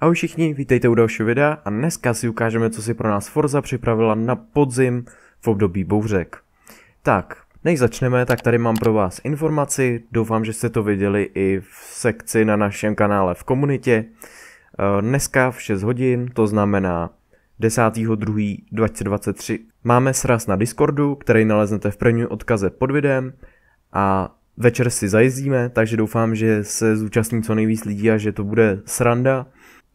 Ahoj všichni, vítejte u dalšího videa a dneska si ukážeme, co si pro nás Forza připravila na podzim v období bouřek. Tak, než začneme, tak tady mám pro vás informaci, doufám, že jste to viděli i v sekci na našem kanále v komunitě. Eh, dneska v 6 hodin, to znamená 10.2.2023, máme sraz na Discordu, který naleznete v prvním odkaze pod videem a večer si zajezdíme, takže doufám, že se zúčastní co nejvíc lidí a že to bude sranda.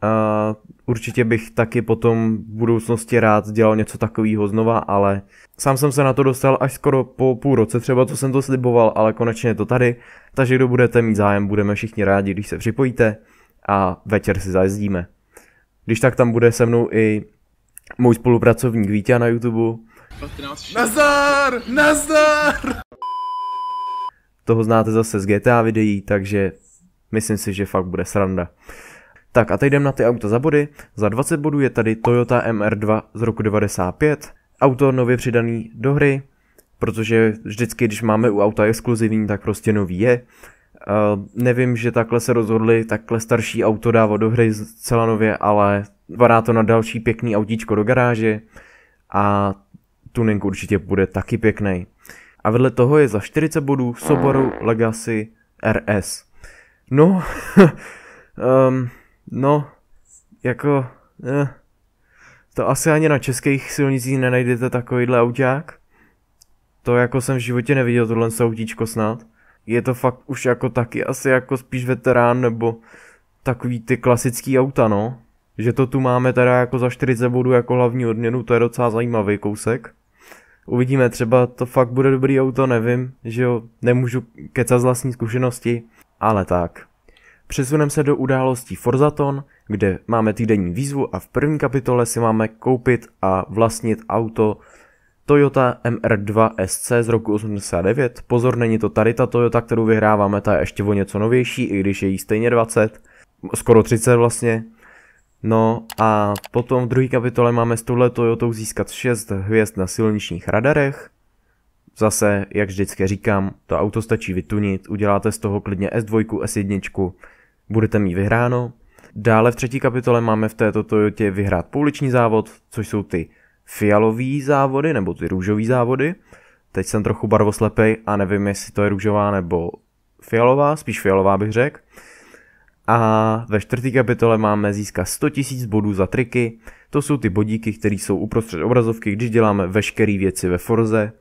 A určitě bych taky potom v budoucnosti rád dělal něco takového znova, ale sám jsem se na to dostal až skoro po půl roce třeba, co jsem to sliboval, ale konečně je to tady, takže kdo budete mít zájem, budeme všichni rádi, když se připojíte a večer si zajezdíme. Když tak tam bude se mnou i můj spolupracovník Vítě na YouTube. Nazar! Nazar! Toho znáte zase z GTA videí, takže myslím si, že fakt bude sranda. Tak a teď jdem na ty auta za body. Za 20 bodů je tady Toyota MR2 z roku 95. Auto nově přidaný do hry, protože vždycky, když máme u auta exkluzivní, tak prostě nový je. Uh, nevím, že takhle se rozhodli takhle starší auto dávat do hry zcela nově, ale vadá to na další pěkný autíčko do garáže a tuning určitě bude taky pěkný. A vedle toho je za 40 bodů Subaru Legacy RS. No, um, No, jako... Eh, to asi ani na českých silnicích nenajdete takovýhle auták. To jako jsem v životě neviděl, tohle autíčko snad. Je to fakt už jako taky asi jako spíš veterán nebo takový ty klasický auta, no. Že to tu máme teda jako za 40 bodů jako hlavní odměnu, to je docela zajímavý kousek. Uvidíme, třeba to fakt bude dobrý auto, nevím, že jo, nemůžu kecat z vlastní zkušenosti, ale tak. Přesuneme se do událostí Forzaton, kde máme týdenní výzvu a v první kapitole si máme koupit a vlastnit auto Toyota MR2 SC z roku 89. Pozor, není to tady ta Toyota, kterou vyhráváme, ta je ještě o něco novější, i když je jí stejně 20, skoro 30 vlastně. No a potom v druhé kapitole máme s touhle Toyotou získat 6 hvězd na silničních radarech, Zase, jak vždycky říkám, to auto stačí vytunit, uděláte z toho klidně S2, S1, budete mít vyhráno. Dále v třetí kapitole máme v této Toyotě vyhrát pouliční závod, což jsou ty fialové závody nebo ty růžové závody. Teď jsem trochu barvoslepej a nevím, jestli to je růžová nebo fialová, spíš fialová bych řekl. A ve čtvrté kapitole máme získat 100 000 bodů za triky. To jsou ty bodíky, které jsou uprostřed obrazovky, když děláme veškeré věci ve Forze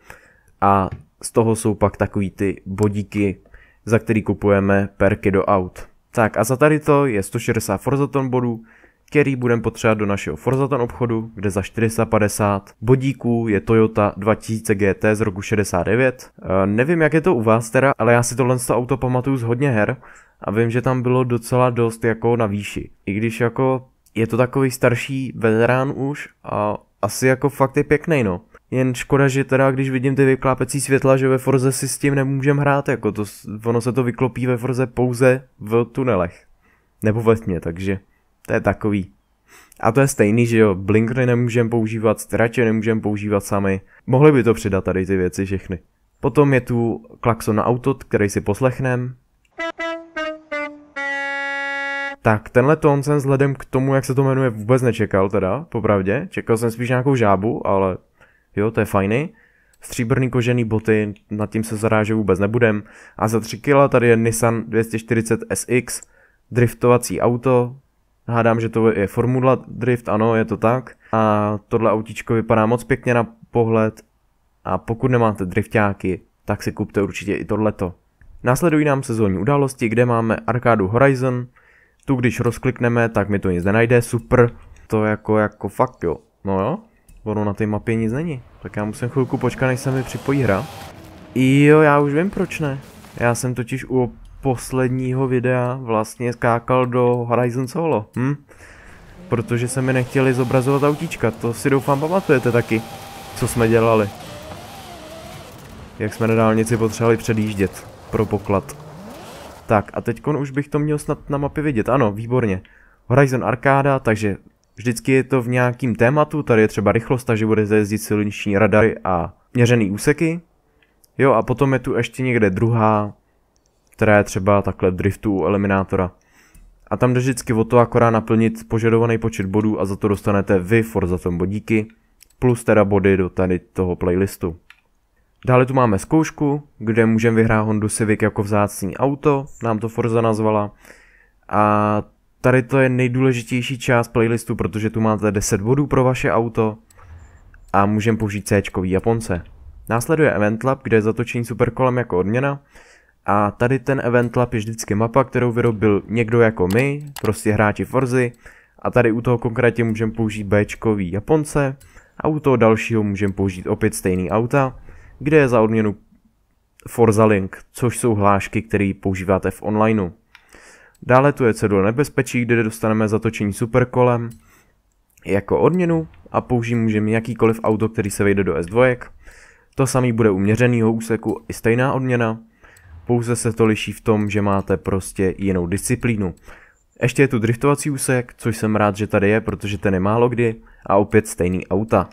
a z toho jsou pak takový ty bodíky, za který kupujeme perky do aut. Tak a za tady to je 160 Forzaton bodů, který budeme potřebovat do našeho Forzaton obchodu, kde za 450 bodíků je Toyota 2000 GT z roku 69. E, eh, nevím, jak je to u vás teda, ale já si tohle auto pamatuju z hodně her a vím, že tam bylo docela dost jako na výši. I když jako je to takový starší veterán už a asi jako fakt je pěkný no. Jen škoda, že teda když vidím ty vyklápecí světla, že ve Forze si s tím nemůžem hrát, jako to, ono se to vyklopí ve Forze pouze v tunelech. Nebo ve tmě, takže to je takový. A to je stejný, že jo, blinkry nemůžeme používat, strače nemůžeme používat sami. Mohli by to přidat tady ty věci všechny. Potom je tu klakson na auto, který si poslechnem. Tak, tenhle tón jsem vzhledem k tomu, jak se to jmenuje, vůbec nečekal teda, popravdě. Čekal jsem spíš nějakou žábu, ale Jo, to je fajný. Stříbrný kožený boty, nad tím se zaráže vůbec nebudem. A za 3 kg tady je Nissan 240 SX, driftovací auto, Hádám, že to je Formula Drift, ano, je to tak. A tohle autíčko vypadá moc pěkně na pohled. A pokud nemáte driftáky, tak si kupte určitě i tohleto. Následují nám sezónní události, kde máme arkádu Horizon. Tu když rozklikneme, tak mi to nic nenajde, super. To jako, jako fakt jo. No jo, Ono na té mapě nic není. Tak já musím chvilku počkat, než se mi připojí hra. I Jo, já už vím proč ne. Já jsem totiž u posledního videa vlastně skákal do Horizon Solo. Hm? Protože se mi nechtěli zobrazovat autíčka, to si doufám pamatujete taky, co jsme dělali. Jak jsme na dálnici potřebovali předjíždět pro poklad. Tak a teď už bych to měl snad na mapě vidět, ano, výborně. Horizon Arkáda, takže Vždycky je to v nějakým tématu, tady je třeba rychlost, takže bude jezdit silniční radary a měřený úseky. Jo a potom je tu ještě někde druhá, která je třeba takhle driftu u eliminátora. A tam jde vždycky o to akorát naplnit požadovaný počet bodů a za to dostanete vy za Tom bodíky, plus teda body do tady toho playlistu. Dále tu máme zkoušku, kde můžeme vyhrát Hondu Civic jako vzácný auto, nám to Forza nazvala. A Tady to je nejdůležitější část playlistu, protože tu máte 10 bodů pro vaše auto a můžeme použít C Japonce. Následuje Event Lab, kde je zatočení superkolem jako odměna a tady ten Event Lab je vždycky mapa, kterou vyrobil někdo jako my, prostě hráči Forzy a tady u toho konkrétně můžeme použít B Japonce a u toho dalšího můžeme použít opět stejný auta, kde je za odměnu Forza Link, což jsou hlášky, které používáte v onlineu. Dále tu je cedule nebezpečí, kde dostaneme zatočení superkolem jako odměnu a použít můžeme jakýkoliv auto, který se vejde do S2. To samý bude u měřenýho úseku i stejná odměna, pouze se to liší v tom, že máte prostě jinou disciplínu. Ještě je tu driftovací úsek, což jsem rád, že tady je, protože ten je málo kdy a opět stejný auta.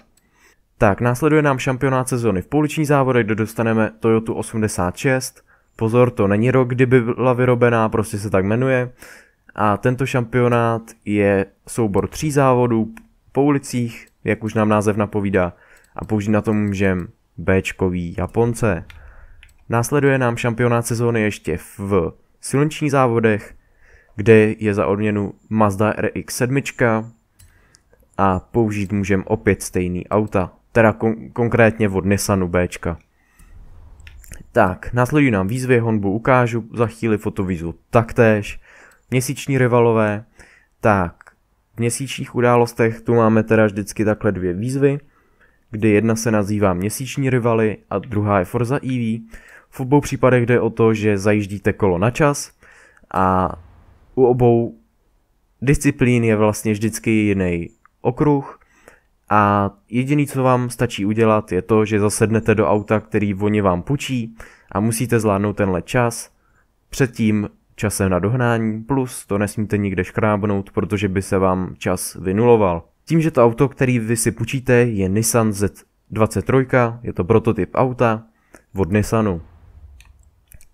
Tak, následuje nám šampionát sezóny v pouliční závodech, kde dostaneme Toyota 86, Pozor, to není rok, kdyby byla vyrobená, prostě se tak jmenuje. A tento šampionát je soubor tří závodů po ulicích, jak už nám název napovídá, a použít na tom můžem Bčkový Japonce. Následuje nám šampionát sezóny ještě v silničních závodech, kde je za odměnu Mazda RX-7 a použít můžem opět stejný auta, teda kon- konkrétně od Nissanu Bčka. Tak, následují nám výzvy, honbu ukážu, za chvíli fotovizu taktéž, měsíční rivalové, tak, v měsíčních událostech tu máme teda vždycky takhle dvě výzvy, kdy jedna se nazývá měsíční rivaly a druhá je Forza EV. V obou případech jde o to, že zajíždíte kolo na čas a u obou disciplín je vlastně vždycky jiný okruh, a jediný, co vám stačí udělat, je to, že zasednete do auta, který oni vám půjčí a musíte zvládnout tenhle čas před tím časem na dohnání, plus to nesmíte nikde škrábnout, protože by se vám čas vynuloval. Tím, že to auto, který vy si půjčíte, je Nissan Z23, je to prototyp auta od Nissanu.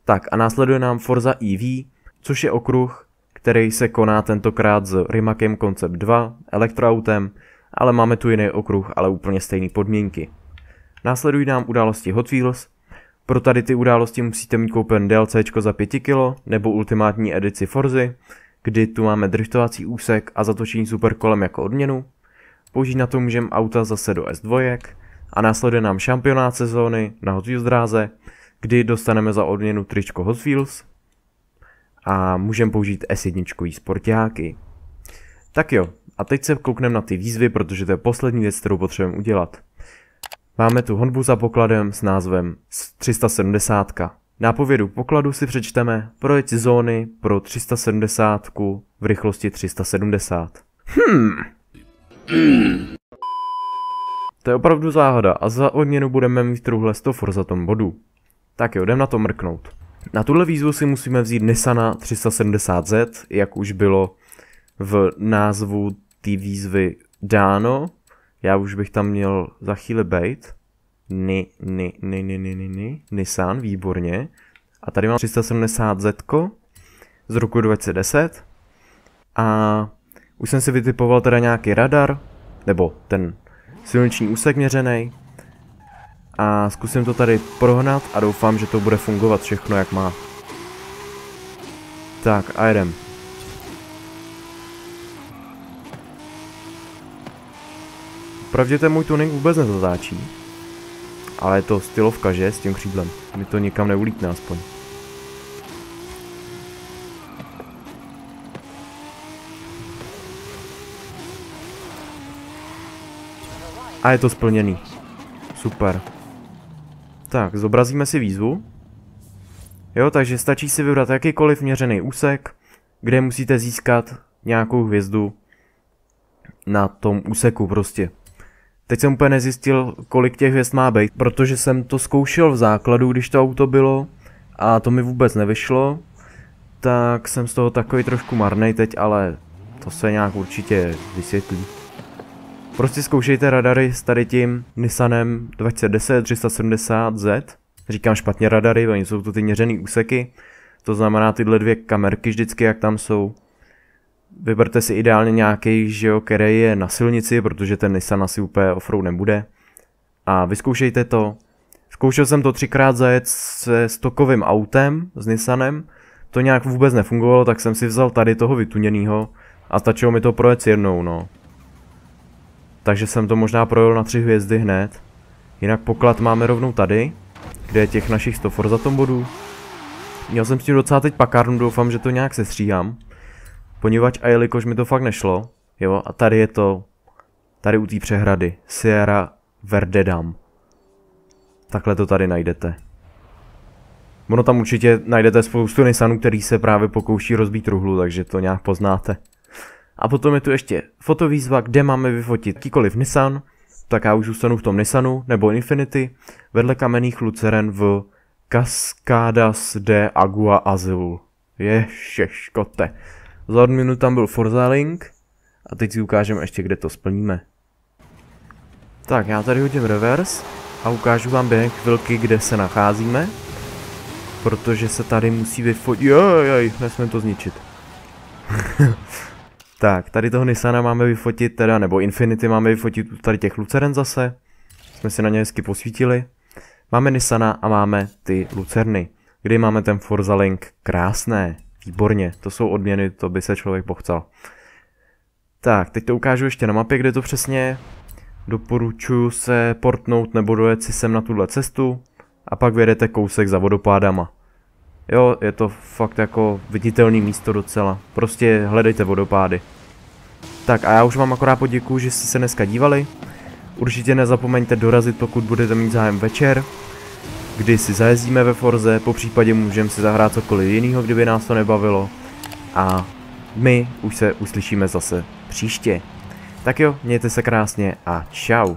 Tak a následuje nám Forza EV, což je okruh, který se koná tentokrát s Rimakem Concept 2, elektroautem, ale máme tu jiný okruh, ale úplně stejné podmínky. Následují nám události Hot Wheels. Pro tady ty události musíte mít koupen DLC za 5 kg nebo ultimátní edici Forzy, kdy tu máme driftovací úsek a zatočení superkolem jako odměnu. Použít na to můžeme auta zase do S2 a následuje nám šampionát sezóny na Hot Wheels dráze, kdy dostaneme za odměnu tričko Hot Wheels a můžeme použít S1 sportáky. Tak jo, a teď se koukneme na ty výzvy, protože to je poslední věc, kterou potřebujeme udělat. Máme tu honbu za pokladem s názvem 370. Nápovědu pokladu si přečteme projeď zóny pro 370 v rychlosti 370. Hmm. hmm. To je opravdu záhada a za odměnu budeme mít truhle 100 tom bodu. Tak jo, jdem na to mrknout. Na tuhle výzvu si musíme vzít Nissana 370Z, jak už bylo v názvu té výzvy dáno. Já už bych tam měl za chvíli bejt. Ni, ni, ni, ni, ni, ni, ni, Nissan, výborně. A tady mám 370 Z z roku 2010. A už jsem si vytipoval teda nějaký radar, nebo ten silniční úsek měřený. A zkusím to tady prohnat a doufám, že to bude fungovat všechno jak má. Tak a jdem. Popravdě ten můj tuning vůbec nezatáčí. Ale je to stylovka, že? S tím křídlem. Mi to nikam neulítne aspoň. A je to splněný. Super. Tak, zobrazíme si výzvu. Jo, takže stačí si vybrat jakýkoliv měřený úsek, kde musíte získat nějakou hvězdu na tom úseku prostě. Teď jsem úplně nezjistil, kolik těch hvězd má být, protože jsem to zkoušel v základu, když to auto bylo a to mi vůbec nevyšlo, tak jsem z toho takový trošku marnej teď, ale to se nějak určitě vysvětlí. Prostě zkoušejte radary s tady tím Nissanem 2010 370Z. Říkám špatně radary, oni jsou to ty měřený úseky. To znamená tyhle dvě kamerky vždycky, jak tam jsou, Vyberte si ideálně nějaký, že jo, který je na silnici, protože ten Nissan asi úplně offroad nebude. A vyzkoušejte to. Zkoušel jsem to třikrát zajet se stokovým autem, s Nissanem. To nějak vůbec nefungovalo, tak jsem si vzal tady toho vytuněného a stačilo mi to projet jednou, no. Takže jsem to možná projel na tři hvězdy hned. Jinak poklad máme rovnou tady, kde je těch našich 100 Forzatom bodů. Měl jsem s tím docela teď pakárnu, doufám, že to nějak sestříhám. Poněvadž a jelikož mi to fakt nešlo, jo, a tady je to, tady u té přehrady, Sierra Verde Dam. Takhle to tady najdete. Ono tam určitě najdete spoustu Nissanů, který se právě pokouší rozbít ruhlu, takže to nějak poznáte. A potom je tu ještě fotovýzva, kde máme vyfotit jakýkoliv Nissan, tak já už zůstanu v tom Nissanu nebo Infinity, vedle kamenných luceren v Cascadas de Agua Azul. Ješeškote. Za pár minut tam byl Forza Link a teď si ukážeme ještě, kde to splníme. Tak, já tady hodím reverse a ukážu vám během chvilky, kde se nacházíme. Protože se tady musí vyfotit. Jojoj, nesmím to zničit. tak, tady toho Nissana máme vyfotit, teda, nebo Infinity máme vyfotit tady těch Luceren zase. Jsme si na ně hezky posvítili. Máme Nissana a máme ty Lucerny. Kdy máme ten Forza Link? Krásné. Výborně, to jsou odměny, to by se člověk pochcel. Tak, teď to ukážu ještě na mapě, kde to přesně. Doporučuji se portnout nebo dojet si sem na tuhle cestu a pak vyjedete kousek za vodopádama. Jo, je to fakt jako viditelný místo docela. Prostě hledejte vodopády. Tak a já už vám akorát poděkuju, že jste se dneska dívali. Určitě nezapomeňte dorazit, pokud budete mít zájem večer kdy si zajezdíme ve Forze, po případě můžeme si zahrát cokoliv jiného, kdyby nás to nebavilo. A my už se uslyšíme zase příště. Tak jo, mějte se krásně a čau.